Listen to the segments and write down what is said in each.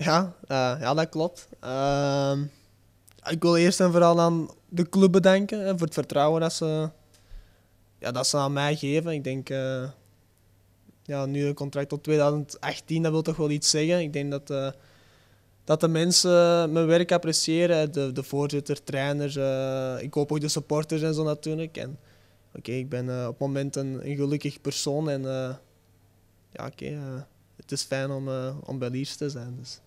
Ja, eh, ja dat klopt. Ehm, ik wil eerst en vooral aan de club bedanken voor het vertrouwen dat ze, ja, dat ze aan mij geven. Ik denk, eh, ja, nu een contract tot 2018, dat wil toch wel iets zeggen. Ik denk dat eh, dat de mensen mijn werk appreciëren. De, de voorzitter, trainers, uh, ik hoop ook de supporters en zo natuurlijk. En oké, ik ben op het moment een, een gelukkig persoon en ja, oké, het is fijn om, om bij Liers te zijn. Dus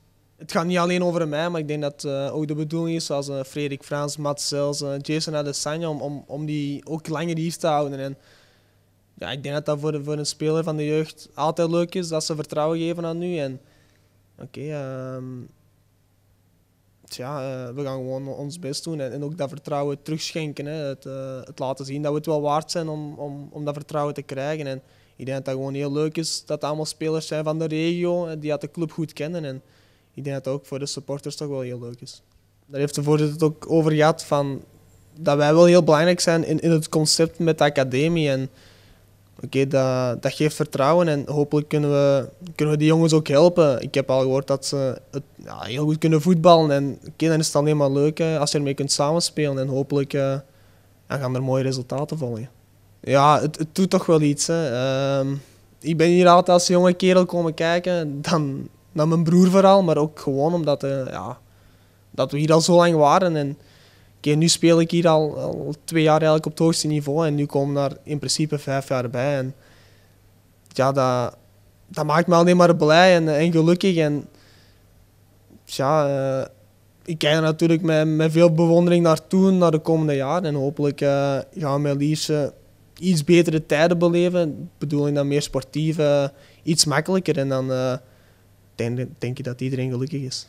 het gaat niet alleen over mij, maar ik denk dat eh, ook de bedoeling is, zoals eh, Frederik Frans, Matt Sels, eh, Jason Adesanya, om, om, om die ook langer hier te houden. En ja, ik denk dat dat voor, voor een speler van de jeugd altijd leuk is, dat ze vertrouwen geven aan nu. En oké, ehm, we gaan gewoon ons best doen en, ook dat vertrouwen terugschenken. Hè. Het, het, laten zien dat we het wel waard zijn om, om, om dat vertrouwen te krijgen. En ik denk dat het gewoon heel leuk is, dat allemaal spelers zijn van de regio, die de club goed kennen. En, ik denk dat het ook voor de supporters toch wel heel leuk is. Daar heeft de voorzitter het ook over gehad van dat wij wel heel belangrijk zijn in, in het concept met de academie. En oké, dat, dat geeft vertrouwen en hopelijk kunnen we, kunnen we die jongens ook helpen. Ik heb al gehoord dat ze het, ja, heel goed kunnen voetballen. En okay, dan is het alleen maar leuk als je ermee kunt samenspelen. En hopelijk eh, gaan er mooie resultaten volgen. Ja, het, het doet toch wel iets. Hè. Ehm, ik ben hier altijd als jonge kerel komen kijken. Dan naar mijn broer vooral, maar ook gewoon omdat uh, ja, dat we hier al zo lang waren. En okay, nu speel ik hier al, al, twee jaar eigenlijk op het hoogste niveau en nu komen daar in principe vijf jaar bij. En ja, dat, dat maakt me alleen maar blij en, eh, en gelukkig. En ja, eh, ik kijk er natuurlijk met, met veel bewondering naartoe, naar de komende jaren. En hopelijk uh, gaan we liefst iets betere tijden beleven. Bedoel dan meer sportief, iets makkelijker. En dan denk je dat iedereen gelukkig is.